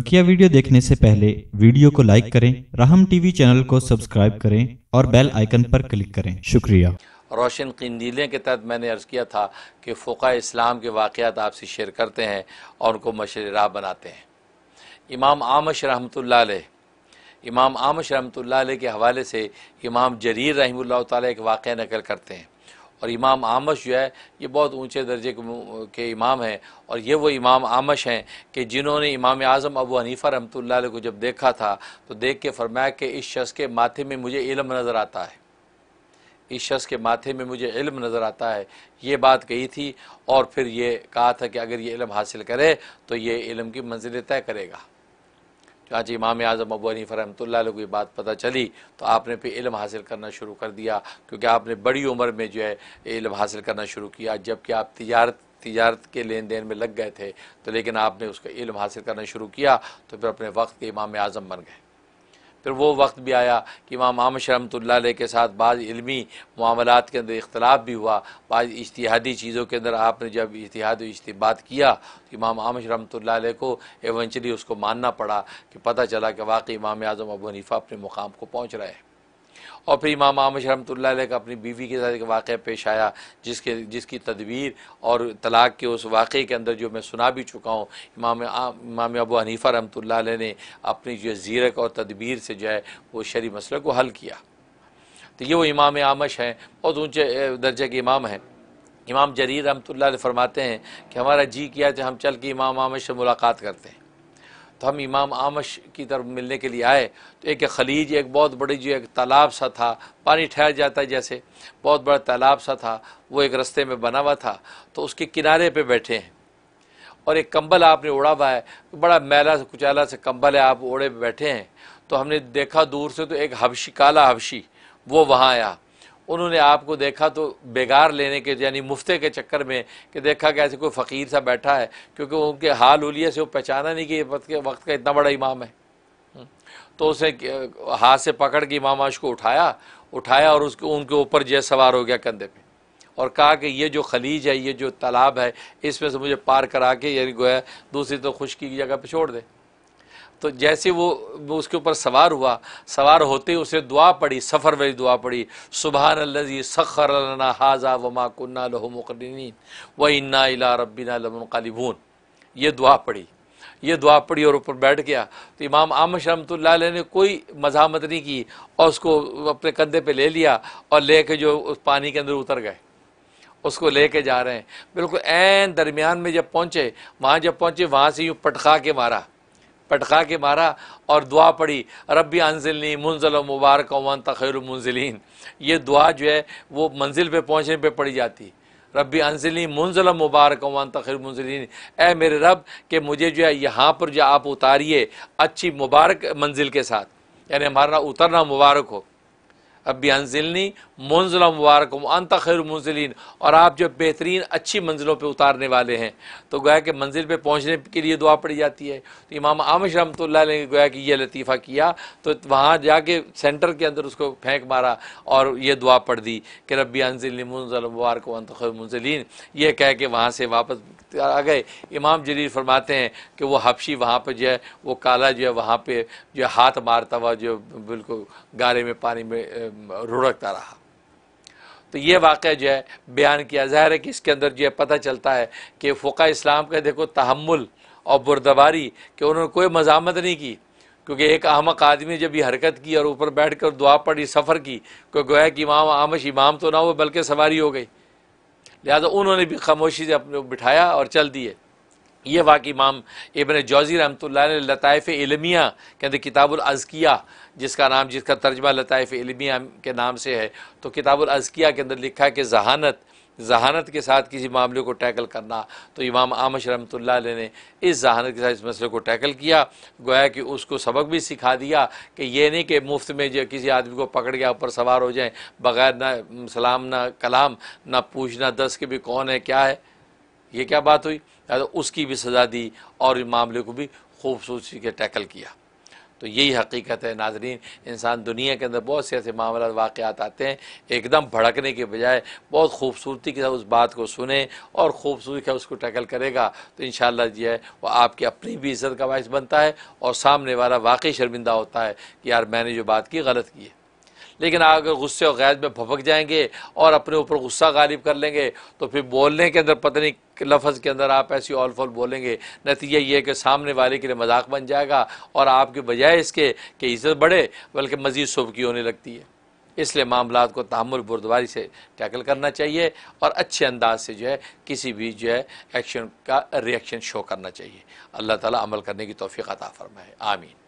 बकिया वीडियो देखने से पहले वीडियो को लाइक करें राहम टीवी चैनल को सब्सक्राइब करें और बेल आइकन पर क्लिक करें शुक्रिया रोशन कंदीलें के तहत मैंने अर्ज़ किया था कि फोका इस्लाम के वाक़ात आपसे शेयर करते हैं और उनको मशर राह बनाते हैं इमाम आमश रहमत इमाम आमश रहमत के हवाले से इमाम जरीर रही तक वाक़ नकल करते हैं और इमाम आमश जो है ये बहुत ऊँचे दर्जे के इमाम हैं और ये वो इमाम आमश हैं कि जिन्होंने इमाम आज़म अबू हनीफ़ा रमत को जब देखा था तो देख के फरमाया कि इस शख्स के माथे में मुझे इलम नज़र आता है इस शख्स के माथे में मुझे इल्म नज़र आता है ये बात कही थी और फिर ये कहा था कि अगर ये इल्म हासिल करे तो ये इल्म की मंजिल तय करेगा आज इमाम आज़म अबू हनी रहमत को बात पता चली तो आपने फिर इल्म हासिल करना शुरू कर दिया क्योंकि आपने बड़ी उम्र में जो है इल्म हासिल करना शुरू किया जबकि आप तजारत तजारत के लेन देन में लग गए थे तो लेकिन आपने उसका इल्म हासिल करना शुरू किया तो फिर अपने वक्त के इमाम आज़म बन गए फिर वो वक्त भी आया कि इमाम आमश रमत के साथ बाद इलमी मामलात के अंदर इख्तलाफ भी हुआ बाद इश्तिहादी चीज़ों के अंदर आपने जब इश्तिहाद इज्तबात किया तो इमाम आमश रमत को एवेंचुअली उसको मानना पड़ा कि पता चला कि वाकई इमाम आज़म अबू अपने मुकाम को पहुँच रहे हैं और फिर इमाम आमश रमतल का अपनी बीवी के साथ एक वाक़ पेश आया जिसके जिसकी तदबीर और तलाक़ के उस वाक़े के अंदर जो मैं सुना भी चुका हूँ इमाम इमाम अबू हनीफ़ा रमतल ने अपनी जो जीरक और तदबीर से जो है वो शरी मसले को हल किया तो ये वो इमाम आमश हैं बहुत ऊँचे दर्जे के इमाम हैं इमाम जरीर रमत फरमाते हैं कि हमारा जी किया तो हम चल के इमाम आमश से मुलाकात करते हैं तो हम इमाम आमश की तरफ मिलने के लिए आए तो एक खलीज एक बहुत बड़ी जो एक तालाब सा था पानी ठहर जाता है जैसे बहुत बड़ा तालाब सा था वो एक रस्ते में बना हुआ था तो उसके किनारे पे बैठे हैं और एक कंबल आपने उड़ा हुआ है बड़ा मैला से कुचाला से कंबल है आप ओढ़े बैठे हैं तो हमने देखा दूर से तो एक हबशी काला हबशी वो वहाँ आया उन्होंने आपको देखा तो बेगार लेने के यानी मुफ्ते के चक्कर में कि देखा कि ऐसे कोई फ़कीर सा बैठा है क्योंकि उनके हाल हुलिया से वो पहचाना नहीं कि ये वक्त, वक्त का इतना बड़ा इमाम है हम्म। तो उसे हाथ से पकड़ के इमाम आश को उठाया उठाया और उसको उनके ऊपर जय सवार हो गया कंधे पे और कहा कि ये जो खलीज है ये जो तालाब है इसमें से मुझे पार करा के यानी गोया दूसरी तो खुश्की की जगह पर छोड़ दे तो जैसे वो, वो उसके ऊपर सवार हुआ सवार होते ही उसे दुआ पड़ी सफ़र वाली दुआ पड़ी सुबह लजी सखर हाजा वमा कन्ना लहमकरीन व इन्ना इला रबिना लमनकालिबून ये दुआ पड़ी ये दुआ पड़ी और ऊपर बैठ गया तो इमाम आमश रमत ने कोई मजामत नहीं की और उसको अपने कंधे पे ले लिया और ले कर जो उस पानी के अंदर उतर गए उसको ले कर जा रहे हैं बिल्कुल एन दरमियान में जब पहुँचे वहाँ जब पहुँचे वहाँ से यूँ पटखा के मारा पटका के मारा और दुआ पढ़ी रबी अनजिलनी मुंजिल मुबारक वन तखैर मुंजिलीन ये दुआ जो है वो मंजिल पे पहुँचने पे पड़ी जाती रबी अनजिलनी मुंजिल मुबारक वन तखैर मुंजिलीन ए मेरे रब के मुझे जो है यहाँ पर जो आप उतारिए अच्छी मुबारक मंजिल के साथ यानी हमारा उतरना मुबारक हो रबी अनजिलनी मंजिल मुबारक अंत खैर मंजिलीन और आप जब बेहतरीन अच्छी मंजिलों पर उतारने वाले हैं तो गोया कि मंजिल पर पहुँचने के लिए दुआ पड़ी जाती है तो इमाम आमिश रमत ने गोया कि यह लतीफ़ा किया तो वहाँ जाके सेंटर के अंदर उसको फेंक मारा और ये दुआ पढ़ दी कि रबी अनजिल मंजिल मुबारक अंत खैर मंजिलीन ये कह के वहाँ से वापस आ गए इमाम जलील फरमाते हैं कि वो हफशी वहाँ पर जो है वो काला जो है वहाँ पर जो हाथ मारता हुआ जो बिल्कुल गारे में पानी में रुड़कता रहा तो ये वाक़ जो है बयान किया ज़ाहिर है कि इसके अंदर जो है पता चलता है कि फोका इस्लाम का देखो तहमुल और बुरदबारी कि उन्होंने कोई मजामत नहीं की क्योंकि एक अहमक आदमी जब यह हरकत की और ऊपर बैठ कर दुआ पढ़ी सफ़र की कोई गोया कि इमाम आमश इमाम तो ना हो बल्कि सवारी हो गई लिहाजा उन्होंने भी खामोशी से अपने बिठाया और चल दिए ये वाक़ इमाम इबन जौज़ी रहमत लतफ़ इलमिया के अंदर अज़किया जिसका नाम जिसका तर्जमा लतफ़ इलमिया के नाम से है तो अज़किया के अंदर लिखा है कि जहानत जहानत के साथ किसी मामले को टैकल करना तो इमाम आमश रमत ने इस जहानत के साथ इस मसले को टैकल किया गोया कि उसको सबक भी सिखा दिया कि ये नहीं कि मुफ्त में जो किसी आदमी को पकड़ गया ऊपर सवार हो जाए बग़ैर ना सलाम ना कलाम ना पूछना दस के भी कौन है क्या है ये क्या बात हुई तो उसकी भी सज़ा दी और इस मामले को भी खूबसूरती के टैकल किया तो यही हकीकत है नाजरीन इंसान दुनिया के अंदर बहुत से ऐसे मामला वाक़ात आते हैं एकदम भड़कने के बजाय बहुत खूबसूरती के साथ उस बात को सुने और ख़ूबसूरती का उसको टैकल करेगा तो इन जी है वह आपकी अपनी भी इज़्ज़त का बायस बनता है और सामने वाला वाकई शर्मिंदा होता है कि यार मैंने जो बात की गलत की है लेकिन अगर गुस्से और गैज में भपक जाएंगे और अपने ऊपर गुस्सा गालिब कर लेंगे तो फिर बोलने के अंदर पता नहीं लफ्ज़ के अंदर आप ऐसी ऑल फॉल बोलेंगे नतीजा ये कि सामने वाले के लिए मजाक बन जाएगा और आपके बजाय इसके कि इज्जत बढ़े बल्कि मज़ीद सुबकी होने लगती है इसलिए मामला को तहमुल बुरदवारी से टैकल करना चाहिए और अच्छे अंदाज से जो है किसी भी जो है एक्शन का रिएक्शन शो करना चाहिए अल्लाह ताला अमल करने की तोफ़ी अता फ़रमाए आमीन